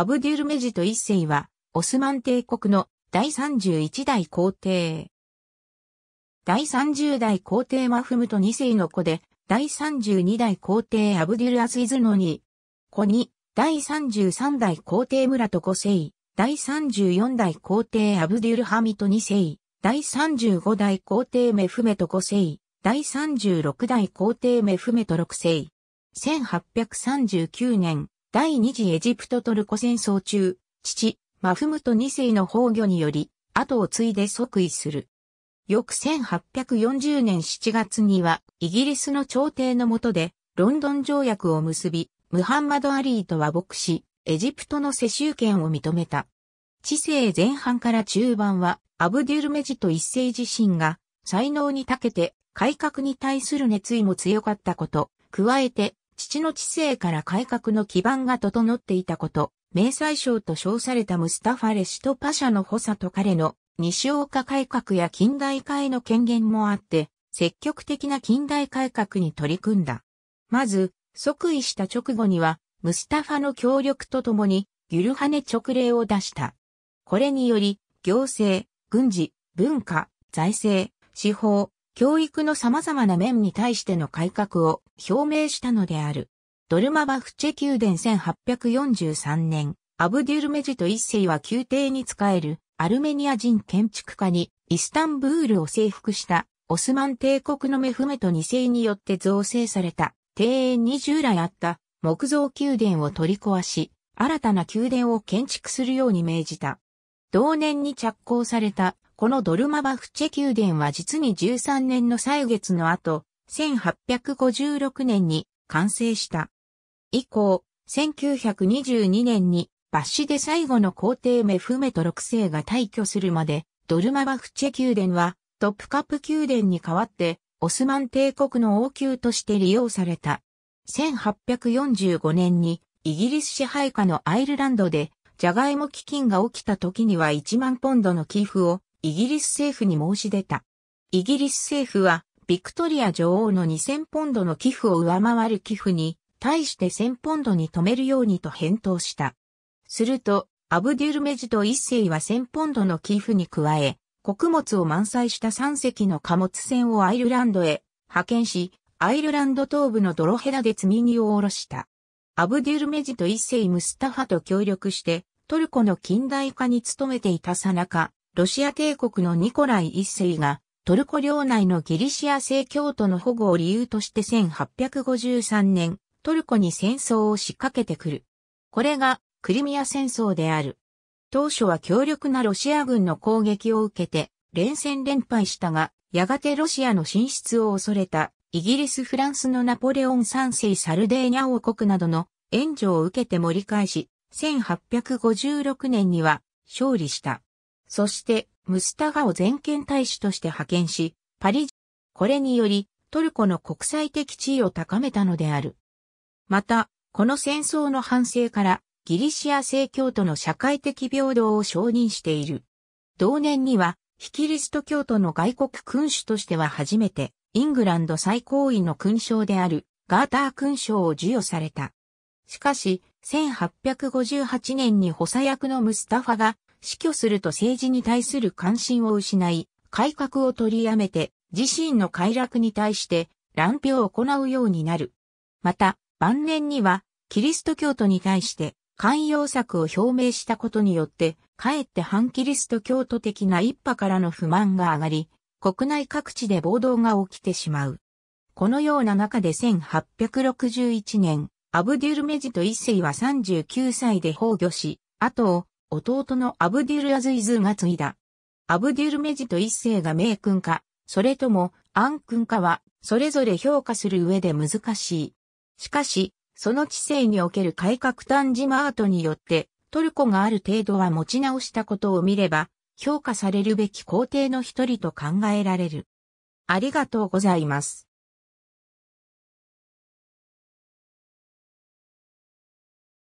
アブデュルメジト一世は、オスマン帝国の第31代皇帝。第30代皇帝マフムト二世の子で、第32代皇帝アブデュルアスイズノに、子に、第33代皇帝村と五世、第34代皇帝アブデュルハミト二世、第35代皇帝メフメト五世、第36代皇帝メフメト六世。1839年、第二次エジプトトルコ戦争中、父、マフムト2世の崩御により、後を継いで即位する。翌1840年7月には、イギリスの朝廷の下で、ロンドン条約を結び、ムハンマド・アリーとは牧し、エジプトの世襲権を認めた。知性前半から中盤は、アブデュルメジト一世自身が、才能に長けて、改革に対する熱意も強かったこと、加えて、父の知性から改革の基盤が整っていたこと、明細省と称されたムスタファレシとパシャの補佐と彼の西岡改革や近代化への権限もあって、積極的な近代改革に取り組んだ。まず、即位した直後には、ムスタファの協力とともに、ギュルハネ勅令を出した。これにより、行政、軍事、文化、財政、司法、教育の様々な面に対しての改革を表明したのである。ドルマバフチェ宮殿1843年、アブデュルメジト一世は宮廷に仕えるアルメニア人建築家にイスタンブールを征服したオスマン帝国のメフメト二世によって造成された庭園に従来あった木造宮殿を取り壊し、新たな宮殿を建築するように命じた。同年に着工されたこのドルマバフチェ宮殿は実に13年の歳月の後、1856年に完成した。以降、1922年にバッシで最後の皇帝メフメト6世が退去するまで、ドルマバフチェ宮殿はトップカップ宮殿に代わって、オスマン帝国の王宮として利用された。1845年にイギリス支配下のアイルランドでジャガイモ基金が起きた時には1万ポンドの寄付をイギリス政府に申し出た。イギリス政府は、ビクトリア女王の2000ポンドの寄付を上回る寄付に、対して1000ポンドに止めるようにと返答した。すると、アブデュルメジド一世は1000ポンドの寄付に加え、穀物を満載した3隻の貨物船をアイルランドへ派遣し、アイルランド東部のドロヘダで積み荷を下ろした。アブデュルメジド一世ムスタファと協力して、トルコの近代化に努めていたさなか、ロシア帝国のニコライ一世が、トルコ領内のギリシア正教徒の保護を理由として1853年、トルコに戦争を仕掛けてくる。これが、クリミア戦争である。当初は強力なロシア軍の攻撃を受けて、連戦連敗したが、やがてロシアの進出を恐れた、イギリス・フランスのナポレオン三世サルデーニャ王国などの援助を受けて盛り返し、1856年には勝利した。そして、ムスタガを全権大使として派遣し、パリ、これにより、トルコの国際的地位を高めたのである。また、この戦争の反省から、ギリシア正教徒の社会的平等を承認している。同年には、ヒキリスト教徒の外国君主としては初めて、イングランド最高位の勲章である、ガーター勲章を授与された。しかし、1858年に補佐役のムスタファが死去すると政治に対する関心を失い、改革を取りやめて、自身の快楽に対して乱評を行うようになる。また、晩年には、キリスト教徒に対して寛容策を表明したことによって、かえって反キリスト教徒的な一派からの不満が上がり、国内各地で暴動が起きてしまう。このような中で1861年、アブデュルメジト一世は39歳で崩御し、後を弟のアブディルアズイズが継いだ。アブディルメジと一世が名君か、それともアン君かは、それぞれ評価する上で難しい。しかし、その知性における改革タンジマートによって、トルコがある程度は持ち直したことを見れば、評価されるべき皇帝の一人と考えられる。ありがとうございます。